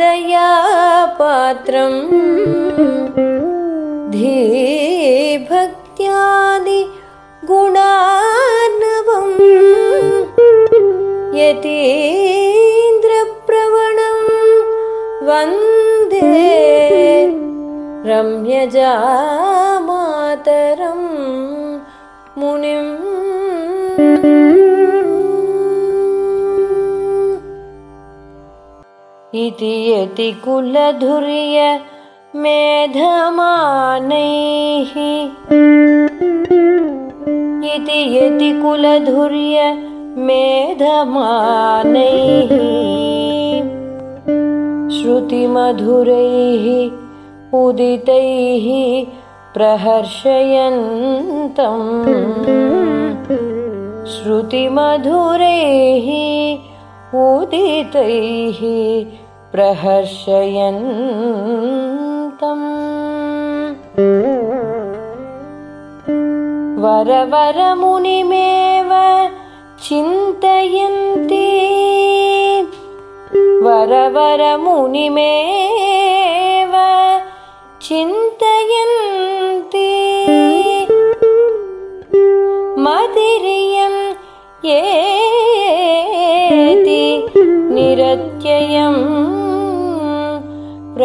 दयापात्रम् धे भक्त्यादि गुणानवम् यतीन्द्रप्रवणं वन्दे रम्यजामातरं मुनिम् इति यति मेधमानैः इति यति कुलधुर्य मेधमानैः श्रुतिमधुरैः उदितैः प्रहर्षयन्तम् श्रुतिमधुरैः उदितैः प्रहर्षयन्तम् वरवरमुनिमेव चिन्तयन्ति वरवरमुनिमेव चिन्तयन्ति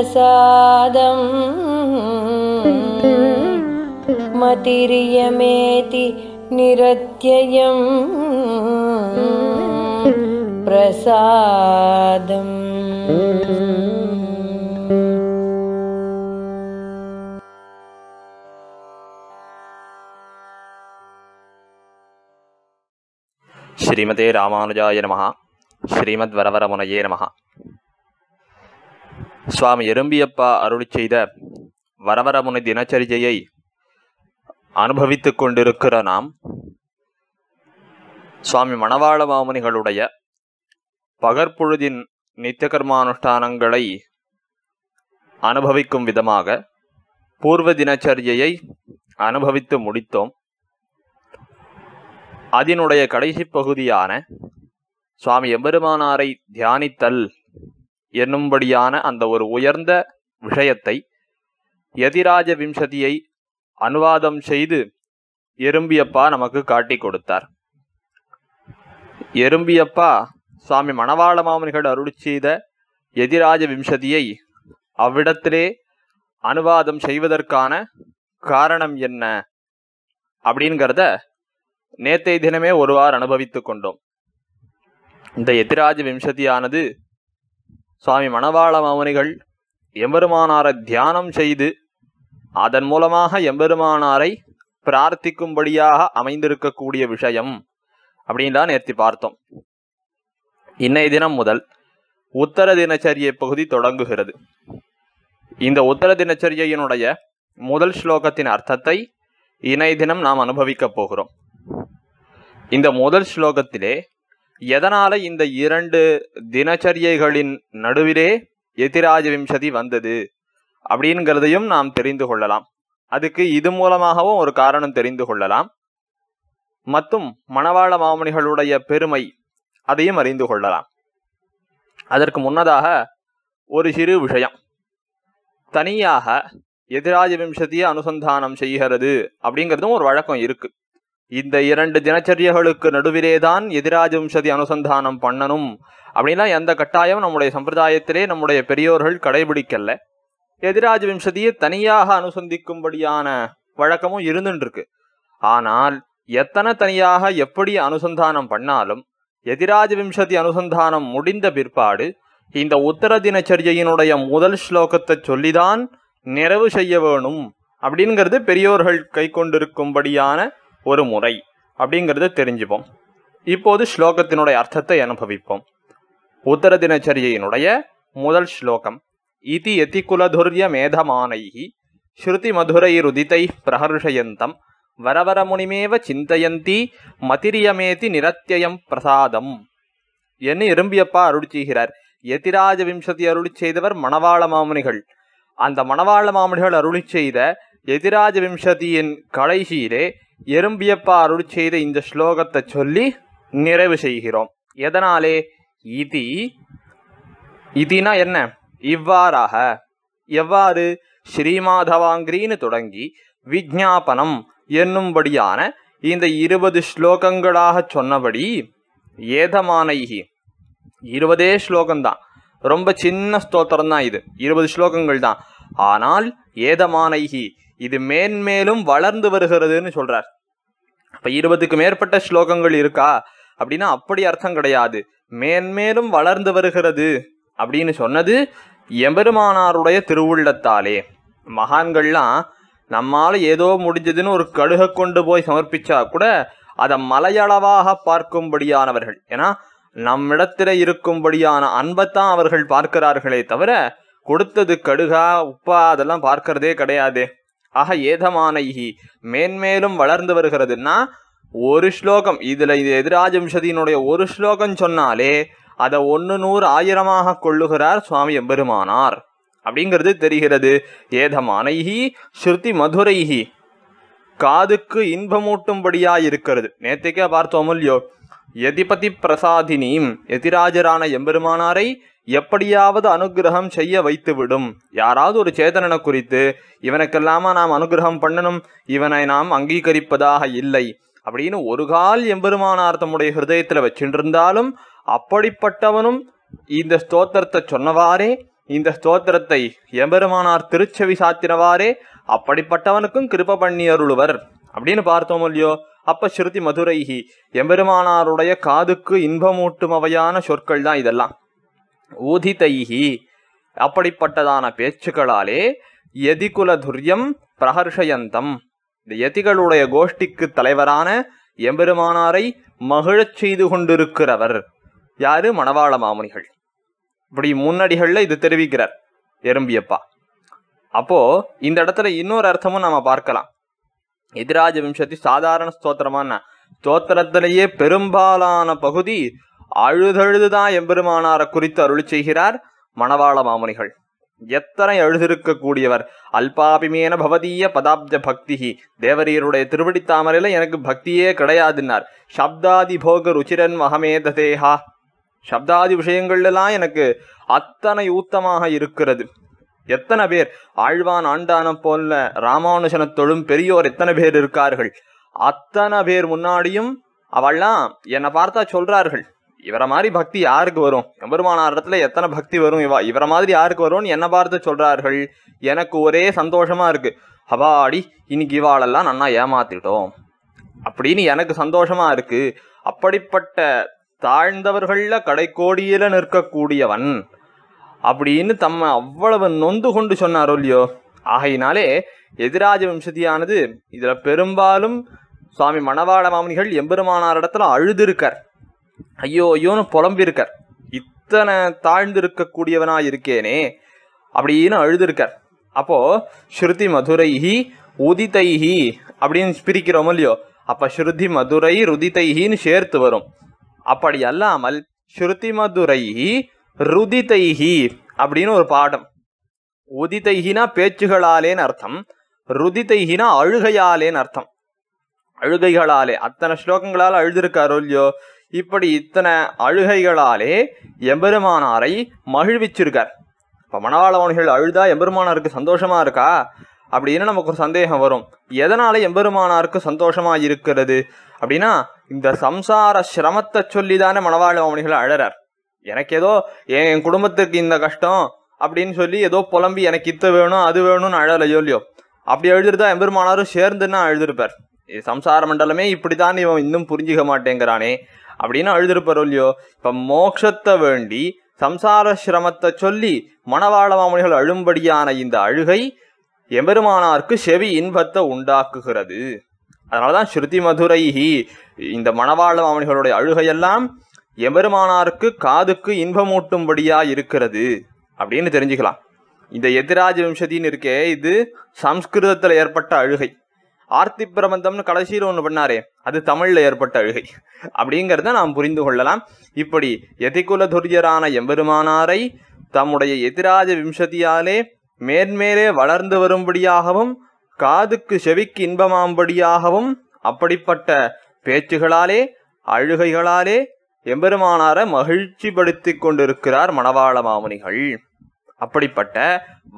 प्रसादम् मतिर्यमेति निरत्ययम् प्रसादम् श्रीमते रामानुजाय नमः श्रीमद्वरवरमुनये नमः சுவாமி எறும்பியப்பா அருளி செய்த வரவரமுனை தினச்சரிஜையை அனுபவித்து கொண்டிருக்கிற நாம் சுவாமி மணவாள மாமுனிகளுடைய பகற்பொழுதின் நித்தியகர்மானுஷ்டானங்களை அனுபவிக்கும் விதமாக பூர்வ தினச்சரியை அனுபவித்து முடித்தோம் அதனுடைய கடைசி பகுதியான சுவாமி எம்பெருமானாரை தியானித்தல் என்னும்படியான அந்த ஒரு உயர்ந்த விஷயத்தை எதிராஜ விம்சதியை அனுவாதம் செய்து எறும்பியப்பா நமக்கு காட்டி கொடுத்தார் எறும்பியப்பா சுவாமி மணவாள மாமனிகள் அருள் செய்த எதிராஜ விம்சதியை அவ்விடத்திலே அனுவாதம் செய்வதற்கான காரணம் என்ன அப்படிங்கிறத நேத்தை தினமே ஒருவார் அனுபவித்து கொண்டோம் இந்த எதிராஜ விம்சதியானது சுவாமி மணவாள மௌனிகள் எம்பெருமானாரை தியானம் செய்து அதன் மூலமாக எம்பெருமானாரை பிரார்த்திக்கும்படியாக அமைந்திருக்கக்கூடிய விஷயம் அப்படின்னு தான் நேர்த்தி பார்த்தோம் இன்னைய தினம் முதல் உத்தர தினச்சரியை பகுதி தொடங்குகிறது இந்த உத்தர தினச்சரியையினுடைய முதல் ஸ்லோகத்தின் அர்த்தத்தை இணைய தினம் நாம் அனுபவிக்கப் போகிறோம் இந்த முதல் ஸ்லோகத்திலே எதனால இந்த இரண்டு தினச்சரியைகளின் நடுவிலே எதிராஜ விம்சதி வந்தது அப்படிங்கிறதையும் நாம் தெரிந்து கொள்ளலாம் அதுக்கு இது மூலமாகவும் ஒரு காரணம் தெரிந்து கொள்ளலாம் மற்றும் மணவாள மாமணிகளுடைய பெருமை அதையும் அறிந்து கொள்ளலாம் அதற்கு முன்னதாக ஒரு சிறு விஷயம் தனியாக எதிராஜ விம்சதியை அனுசந்தானம் செய்கிறது அப்படிங்கிறதும் ஒரு வழக்கம் இருக்குது இந்த இரண்டு தினச்சரியர்களுக்கு நடுவிலேதான் வம்சதி அனுசந்தானம் பண்ணணும் அப்படின்னா எந்த கட்டாயம் நம்முடைய சம்பிரதாயத்திலே நம்முடைய பெரியோர்கள் கடைபிடிக்கல எதிராஜ வம்சதியை தனியாக அனுசந்திக்கும்படியான வழக்கமும் இருந்துருக்கு ஆனால் எத்தனை தனியாக எப்படி அனுசந்தானம் பண்ணாலும் எதிராஜ விம்சதி அனுசந்தானம் முடிந்த பிற்பாடு இந்த உத்தர தினச்சரியையினுடைய முதல் ஸ்லோகத்தை சொல்லிதான் நிறைவு செய்ய வேணும் அப்படிங்கிறது பெரியோர்கள் கை கொண்டிருக்கும்படியான ஒரு முறை அப்படிங்கிறத தெரிஞ்சுப்போம் இப்போது ஸ்லோகத்தினுடைய அர்த்தத்தை அனுபவிப்போம் உத்தர தினச்சரியினுடைய முதல் ஸ்லோகம் இதி எதி குலதுர்ய மேதமானைஹி ஸ்ருதி மதுரை ருதித்தை பிரஹர்ஷயந்தம் வரவரமுனிமேவ சிந்தையந்தி மதிரியமேதி நிரத்தியம் பிரசாதம் என்ன இரும்பியப்பா அருள் செய்கிறார் எதிராஜ விம்சதி அருளி செய்தவர் மணவாள மாமுனிகள் அந்த மணவாள மாமுனிகள் அருளி செய்த எதிராஜ விம்சதியின் கடைசியிலே எறும்பியப்பா அருள் செய்த இந்த ஸ்லோகத்தை சொல்லி நிறைவு செய்கிறோம் எதனாலே இதி இதினா என்ன இவ்வாறாக எவ்வாறு ஸ்ரீமாதவாங்கிரின்னு தொடங்கி விஜாபனம் என்னும்படியான இந்த இருபது ஸ்லோகங்களாக சொன்னபடி ஏதமானைகி இருபதே ஸ்லோகம்தான் ரொம்ப சின்ன ஸ்தோத்திரம் தான் இது இருபது ஸ்லோகங்கள் தான் ஆனால் ஏதமானைகி இது மேன்மேலும் வளர்ந்து வருகிறதுன்னு சொல்றார் அப்ப இருபதுக்கு மேற்பட்ட ஸ்லோகங்கள் இருக்கா அப்படின்னா அப்படி அர்த்தம் கிடையாது மேன்மேலும் வளர்ந்து வருகிறது அப்படின்னு சொன்னது எம்பெருமானாருடைய திருவுள்ளத்தாலே மகான்கள்லாம் நம்மால் ஏதோ முடிஞ்சதுன்னு ஒரு கழுக கொண்டு போய் சமர்ப்பிச்சா கூட அதை மலையளவாக பார்க்கும்படியானவர்கள் ஏன்னா நம்மிடத்தில் இருக்கும்படியான அன்பைத்தான் அவர்கள் பார்க்கிறார்களே தவிர கொடுத்தது கடுகா உப்பா அதெல்லாம் பார்க்கறதே கிடையாது ஆக ஏதமானைகி மேன்மேலும் வளர்ந்து வருகிறதுன்னா ஒரு ஸ்லோகம் இதில் இது எதிராஜம்சதியினுடைய ஒரு ஸ்லோகம் சொன்னாலே அதை ஒன்று நூறு ஆயிரமாக கொள்ளுகிறார் சுவாமி எம்பெருமானார் அப்படிங்கிறது தெரிகிறது ஏதமானைகி ஸ்ருதி மதுரைகி காதுக்கு இன்பமூட்டும்படியா இருக்கிறது நேத்திக்கே பார்த்தோம் இல்லையோ எதிபதி பிரசாதினியும் எதிராஜரான எம்பெருமானாரை எப்படியாவது அனுகிரகம் செய்ய வைத்துவிடும் யாராவது ஒரு சேதனனை குறித்து இவனுக்கெல்லாமா நாம் அனுகிரகம் பண்ணணும் இவனை நாம் அங்கீகரிப்பதாக இல்லை அப்படின்னு ஒரு கால் எம்பெருமானார் தம்முடைய ஹிருதயத்தில் வச்சுருந்தாலும் அப்படிப்பட்டவனும் இந்த ஸ்தோத்திரத்தை சொன்னவாறே இந்த ஸ்தோத்திரத்தை எம்பெருமானார் திருச்செவி சாத்தினவாறே அப்படிப்பட்டவனுக்கும் கிருப பண்ணி அருளுவர் அப்படின்னு பார்த்தோம் இல்லையோ அப்ப ஸ்ருதி மதுரைஹி எம்பெருமானாருடைய காதுக்கு இன்பமூட்டும் அவையான சொற்கள் தான் இதெல்லாம் ஊதிதைஹி அப்படிப்பட்டதான பேச்சுக்களாலே எதிகுல துரியம் பிரகர்ஷயந்தம் இந்த எதிகளுடைய கோஷ்டிக்கு தலைவரான எம்பெருமானாரை மகிழச் செய்து கொண்டிருக்கிறவர் யாரு மணவாள மாமுனிகள் இப்படி முன்னடிகளில் இது தெரிவிக்கிறார் எறும்பியப்பா அப்போ இந்த இடத்துல இன்னொரு அர்த்தமும் நம்ம பார்க்கலாம் எதிராஜ விம்சத்தி சாதாரண ஸ்தோத்திரமான ஸ்தோத்திரத்திலேயே பெரும்பாலான பகுதி அழுதழுதுதான் எம்பெருமானார குறித்து அருள் செய்கிறார் மணவாள மாமுனிகள் எத்தனை எழுதிருக்க கூடியவர் அல்பாபிமேன பவதீய பதாப்த பக்திகி தேவரீருடைய திருவடித்தாமரையில எனக்கு பக்தியே கிடையாதுன்னார் சப்தாதி போக ருச்சிரன் மகமேததேஹா சப்தாதி விஷயங்கள்லாம் எனக்கு அத்தனை ஊத்தமாக இருக்கிறது எத்தனை பேர் ஆழ்வான் ஆண்டான போல ராமானுஜன தொழும் பெரியோர் எத்தனை பேர் இருக்கார்கள் அத்தனை பேர் முன்னாடியும் அவள்லாம் என்னை பார்த்தா சொல்றார்கள் இவரை மாதிரி பக்தி யாருக்கு வரும் எம்பெருமானார் இடத்துல எத்தனை பக்தி வரும் இவா இவரை மாதிரி யாருக்கு வரும்னு என்ன பார்த்து சொல்றார்கள் எனக்கு ஒரே சந்தோஷமா இருக்கு அபாடி இன்னைக்கு இவாளெல்லாம் நன்னா ஏமாத்திட்டோம் அப்படின்னு எனக்கு சந்தோஷமா இருக்கு அப்படிப்பட்ட தாழ்ந்தவர்களில் கடைக்கோடியில் நிற்கக்கூடியவன் அப்படின்னு தம்மை அவ்வளவு நொந்து கொண்டு சொன்னாரோ இல்லையோ ஆகையினாலே எதிராஜ வம்சதியானது இதுல பெரும்பாலும் சுவாமி மணவாள மாமனிகள் எம்பெருமானார் இடத்துல அழுதிருக்கார் ஐயோ ஐயோன்னு புலம்பியிருக்கார் இத்தனை தாழ்ந்து இருக்கக்கூடியவனா இருக்கேனே அப்படின்னு அழுதுருக்கார் அப்போ ஸ்ருதி மதுரைஹி உதிதைஹி அப்படின்னு பிரிக்கிறோம் இல்லையோ அப்ப ஸ்ருதி மதுரை ருதிதைஹின்னு சேர்த்து வரும் அப்படி அல்லாமல் ஸ்ருதி மதுரைஹி ருதிதைஹி அப்படின்னு ஒரு பாடம் உதிதைஹினா பேச்சுகளாலேன்னு அர்த்தம் ருதிதைஹினா அழுகையாலேன்னு அர்த்தம் அழுகைகளாலே அத்தனை ஸ்லோகங்களால் அழுதிருக்காரோ இல்லையோ இப்படி இத்தனை அழுகைகளாலே எம்பெருமானாரை மகிழ்விச்சிருக்கார் இப்போ மணவாளவன்கள் அழுதா எம்பெருமானாருக்கு சந்தோஷமா இருக்கா அப்படின்னு நமக்கு ஒரு சந்தேகம் வரும் எதனால் எம்பெருமானாருக்கு சந்தோஷமா இருக்கிறது அப்படின்னா இந்த சம்சார சிரமத்தை சொல்லி தானே மணவாள அவனிகள் அழறார் எனக்கு ஏதோ என் குடும்பத்துக்கு இந்த கஷ்டம் அப்படின்னு சொல்லி ஏதோ புலம்பி எனக்கு இத்த வேணும் அது வேணும்னு அழலையோ இல்லையோ அப்படி எழுதிருந்தா எம்பெருமானாரும் சேர்ந்துன்னா எழுதிருப்பார் சம்சார மண்டலமே இப்படித்தான் இவன் இன்னும் புரிஞ்சுக்க மாட்டேங்கிறானே அப்படின்னு இல்லையோ இப்போ மோட்சத்தை வேண்டி சம்சார சிரமத்தை சொல்லி மணவாள மாமணிகள் அழும்படியான இந்த அழுகை எபெருமானாருக்கு செவி இன்பத்தை உண்டாக்குகிறது அதனால தான் ஸ்ருதி மதுரைஹி இந்த மணவாள மாமணிகளுடைய அழுகையெல்லாம் எபெருமானாருக்கு காதுக்கு இன்பமூட்டும்படியா இருக்கிறது அப்படின்னு தெரிஞ்சுக்கலாம் இந்த எதிராஜ வம்சத்தின்னு இருக்கே இது சம்ஸ்கிருதத்தில் ஏற்பட்ட அழுகை ஆர்த்தி பிரபந்தம்னு கடைசியில் ஒன்று பண்ணாரே அது தமிழில் ஏற்பட்ட அழுகை அப்படிங்கிறத நாம் புரிந்து கொள்ளலாம் இப்படி எதிகுல துரியரான எம்பெருமானாரை தம்முடைய எதிராஜ விம்சதியாலே மேன்மேலே வளர்ந்து வரும்படியாகவும் காதுக்கு செவிக்கு இன்பமாம்படியாகவும் அப்படிப்பட்ட பேச்சுகளாலே அழுகைகளாலே எம்பெருமானார மகிழ்ச்சிப்படுத்தி கொண்டிருக்கிறார் மணவாள மாமுனிகள் அப்படிப்பட்ட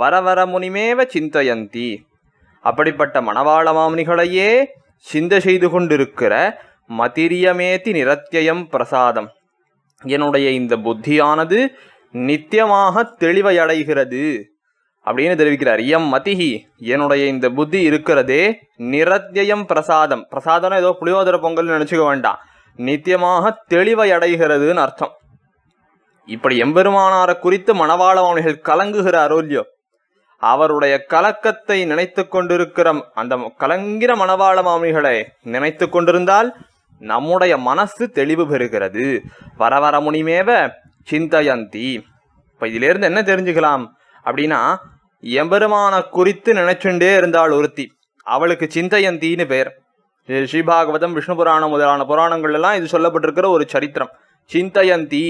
வரவர முனிமேவ சிந்தயந்தி அப்படிப்பட்ட மணவாள மணவாளமாமுனிகளையே சிந்த செய்து கொண்டிருக்கிற மதிரியமேதி நிரத்தியம் பிரசாதம் என்னுடைய இந்த புத்தியானது நித்தியமாக தெளிவை அடைகிறது அப்படின்னு தெரிவிக்கிறார் எம் மதிஹி என்னுடைய இந்த புத்தி இருக்கிறதே நிரத்தியம் பிரசாதம் பிரசாதம்னா ஏதோ புளியோதர பொங்கல் நினச்சிக்க வேண்டாம் நித்தியமாக தெளிவை அடைகிறதுன்னு அர்த்தம் இப்படி எம்பெருமானாரை குறித்து மணவாளவன்கள் கலங்குகிற அருள்யோ அவருடைய கலக்கத்தை நினைத்து கொண்டிருக்கிற அந்த கலங்கிற மனவாள மாமிகளை நினைத்து கொண்டிருந்தால் நம்முடைய மனசு தெளிவு பெறுகிறது வர வர முனிமேவ சிந்தயந்தி இப்போ இதிலேருந்து என்ன தெரிஞ்சுக்கலாம் அப்படின்னா எம்பெருமானை குறித்து நினைச்சுண்டே இருந்தாள் ஒருத்தி அவளுக்கு சிந்தயந்தின்னு பேர் ஸ்ரீபாகவதம் விஷ்ணு புராணம் முதலான புராணங்கள்லாம் இது சொல்லப்பட்டிருக்கிற ஒரு சரித்திரம் சிந்தயந்தி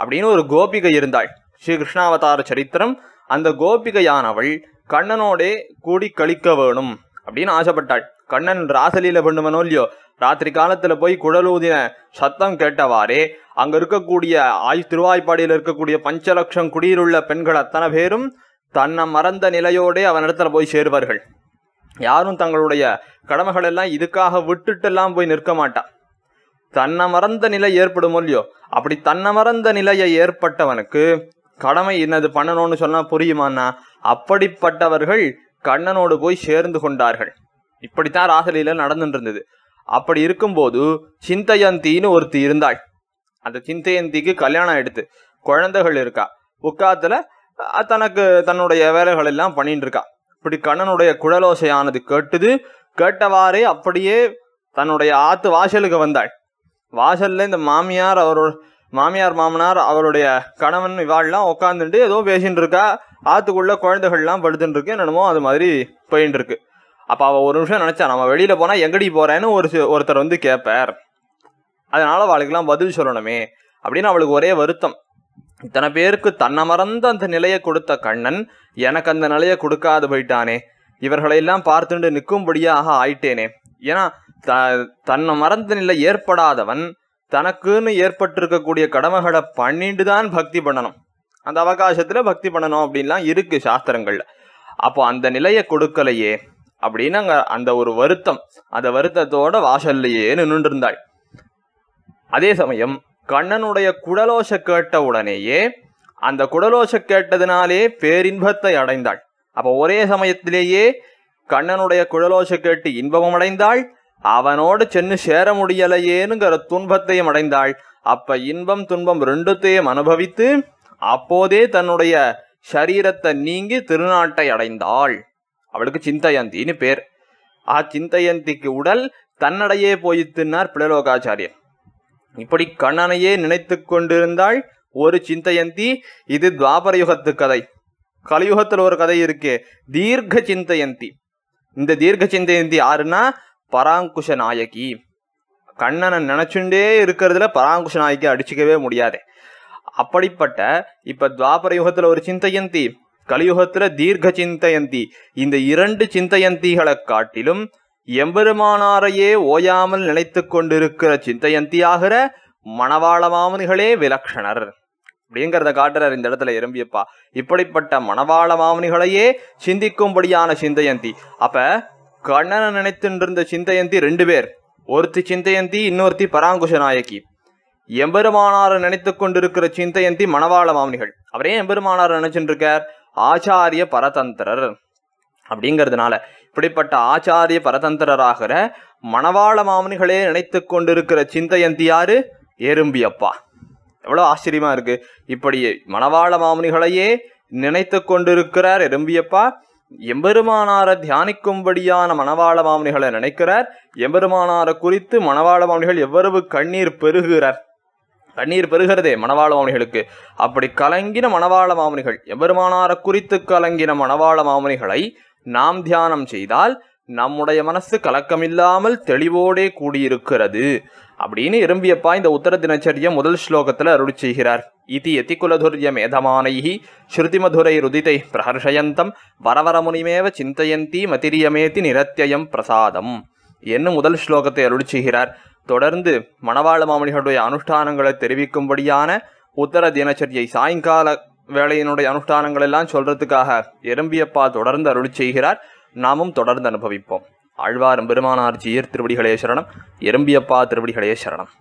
அப்படின்னு ஒரு கோபிகை இருந்தாள் ஸ்ரீ கிருஷ்ணாவதார சரித்திரம் அந்த கோபிகையானவள் கண்ணனோடே கூடி கழிக்க வேணும் அப்படின்னு ஆசைப்பட்டாள் கண்ணன் ராசலியில் பண்ணுவனோ இல்லையோ ராத்திரி காலத்துல போய் குடலூதின சத்தம் கேட்டவாறே அங்க இருக்கக்கூடிய ஆய் திருவாய்ப்பாடியில் இருக்கக்கூடிய பஞ்ச லட்சம் குடியிருள்ள பெண்கள் அத்தனை பேரும் தன்னை மறந்த நிலையோடே அவனிடத்துல போய் சேருவார்கள் யாரும் தங்களுடைய கடமைகள் எல்லாம் இதுக்காக விட்டுட்டெல்லாம் போய் நிற்க மாட்டான் தன்னை மறந்த நிலை ஏற்படும் இல்லையோ அப்படி தன்னை மறந்த நிலையை ஏற்பட்டவனுக்கு கடமை என்னது பண்ணணும்னு சொன்னால் புரியுமாண்ணா அப்படிப்பட்டவர்கள் கண்ணனோடு போய் சேர்ந்து கொண்டார்கள் இப்படித்தான் ராசலீல நடந்துட்டு இருந்தது அப்படி இருக்கும்போது சிந்தயந்தின்னு ஒருத்தி இருந்தாள் அந்த சிந்தயந்திக்கு கல்யாணம் எடுத்து குழந்தைகள் இருக்கா உக்காத்துல தனக்கு தன்னுடைய வேலைகள் எல்லாம் பண்ணிட்டு இருக்கா இப்படி கண்ணனுடைய குழலோசையானது கேட்டுது கேட்டவாறே அப்படியே தன்னுடைய ஆத்து வாசலுக்கு வந்தாள் வாசல்ல இந்த மாமியார் அவரோட மாமியார் மாமனார் அவருடைய கணவன் இவாள்லாம் உட்காந்துட்டு ஏதோ பேசின்னு இருக்கா ஆத்துக்குள்ள குழந்தைகள்லாம் படுத்துட்டு இருக்கு என்னமோ அது மாதிரி போயின்னு இருக்கு அப்போ அவள் ஒரு நிமிஷம் நினச்சா நம்ம வெளியில் போனால் எங்கடி போகிறேன்னு ஒரு ஒருத்தர் வந்து கேட்பார் அதனால் அவளுக்கெல்லாம் பதில் சொல்லணுமே அப்படின்னு அவளுக்கு ஒரே வருத்தம் இத்தனை பேருக்கு தன்னை மறந்து அந்த நிலையை கொடுத்த கண்ணன் எனக்கு அந்த நிலையை கொடுக்காது போயிட்டானே இவர்களையெல்லாம் பார்த்துட்டு நிற்கும்படியாக ஆயிட்டேனே ஏன்னா த தன்னை மறந்த நிலை ஏற்படாதவன் தனக்குன்னு ஏற்பட்டிருக்கக்கூடிய கடமைகளை பண்ணிட்டு தான் பக்தி பண்ணணும் அந்த அவகாசத்தில் பக்தி பண்ணணும் அப்படின்லாம் இருக்கு சாஸ்திரங்கள்ல அப்போ அந்த நிலையை கொடுக்கலையே அப்படின்னு அங்கே அந்த ஒரு வருத்தம் அந்த வருத்தத்தோட வாசல்லையே நின்று இருந்தாள் அதே சமயம் கண்ணனுடைய குடலோச கேட்ட உடனேயே அந்த குடலோச கேட்டதினாலே பேரின்பத்தை அடைந்தாள் அப்போ ஒரே சமயத்திலேயே கண்ணனுடைய குழலோசை கேட்டு இன்பமும் அடைந்தாள் அவனோடு சென்று சேர முடியலையேனுங்கிற துன்பத்தையும் அடைந்தாள் அப்ப இன்பம் துன்பம் ரெண்டுத்தையும் அனுபவித்து அப்போதே தன்னுடைய சரீரத்தை நீங்கி திருநாட்டை அடைந்தாள் அவளுக்கு சிந்தயந்தின்னு பேர் ஆ சிந்தயந்திக்கு உடல் தன்னடையே தின்னார் பிளலோகாச்சாரியர் இப்படி கண்ணனையே நினைத்து கொண்டிருந்தாள் ஒரு சிந்தயந்தி இது துவாபர யுகத்து கதை கலியுகத்தில் ஒரு கதை இருக்கு தீர்க்க சிந்தயந்தி இந்த தீர்க்க சிந்தயந்தி யாருன்னா பராங்குஷ நாயகி கண்ணனை நினச்சுண்டே இருக்கிறதுல பராங்குஷ நாயகி அடிச்சுக்கவே முடியாது அப்படிப்பட்ட இப்போ துவாபர யுகத்தில் ஒரு சிந்தையந்தி கலியுகத்தில் தீர்க்க சிந்தையந்தி இந்த இரண்டு சிந்தையந்திகளை காட்டிலும் எம்பெருமானாரையே ஓயாமல் நினைத்து கொண்டிருக்கிற சிந்தையந்தியாகிற மணவாள மாமனிகளே விலக்ஷணர் அப்படிங்கிறத காட்டுறார் இந்த இடத்துல எறும்பியப்பா இப்படிப்பட்ட மணவாள மாமனிகளையே சிந்திக்கும்படியான சிந்தையந்தி அப்ப கண்ணனை நினைத்துன்றிருந்த இருந்த சிந்தையந்தி ரெண்டு பேர் ஒருத்தி சிந்தையந்தி இன்னொருத்தி பராங்குஷ நாயகி எம்பெருமானாரை நினைத்து கொண்டிருக்கிற சிந்தையந்தி மணவாள மாமனிகள் அவரே எம்பெருமானார் நினைச்சுட்டு இருக்கார் ஆச்சாரிய பரதந்திரர் அப்படிங்கிறதுனால இப்படிப்பட்ட ஆச்சாரிய பரதந்திரராகிற மணவாள மாமனிகளே நினைத்து கொண்டிருக்கிற சிந்தையந்தி யாரு எறும்பியப்பா எவ்வளோ ஆச்சரியமா இருக்கு இப்படி மணவாள மாமனிகளையே நினைத்து கொண்டிருக்கிறார் எறும்பியப்பா எம்பெருமானார தியானிக்கும்படியான மணவாள மாமனிகளை நினைக்கிறார் எம்பெருமானார குறித்து மணவாள மாமனிகள் எவ்வளவு கண்ணீர் பெருகிறார் கண்ணீர் பெருகிறதே மணவாள மாமனிகளுக்கு அப்படி கலங்கின மணவாள மாமனிகள் எம்பெருமானார குறித்து கலங்கின மணவாள மாமனிகளை நாம் தியானம் செய்தால் நம்முடைய மனசு கலக்கமில்லாமல் தெளிவோடே கூடியிருக்கிறது அப்படின்னு எறும்பியப்பா இந்த உத்தர தினச்சரிய முதல் ஸ்லோகத்தில் அருள் செய்கிறார் இது எதிகுலதுரிய மேதமானைஹி ஸ்ருதிமதுரை ருதிதை பிரஹர்ஷயந்தம் வரவரமுனிமேவ சிந்தையந்தி மதிரியமேதி நிரத்தியம் பிரசாதம் என்னும் முதல் ஸ்லோகத்தை அருள் செய்கிறார் தொடர்ந்து மணவாள மாமணிகளுடைய அனுஷ்டானங்களை தெரிவிக்கும்படியான உத்தர தினச்சரியை சாயங்கால வேலையினுடைய அனுஷ்டானங்கள் எல்லாம் சொல்றதுக்காக எறும்பியப்பா தொடர்ந்து அருள் செய்கிறார் நாமும் தொடர்ந்து அனுபவிப்போம் ஆழ்வாரம் பெருமானார் ஜீயர் திருவடிகளே சரணம் எறும்பியப்பா திருவடிகளே சரணம்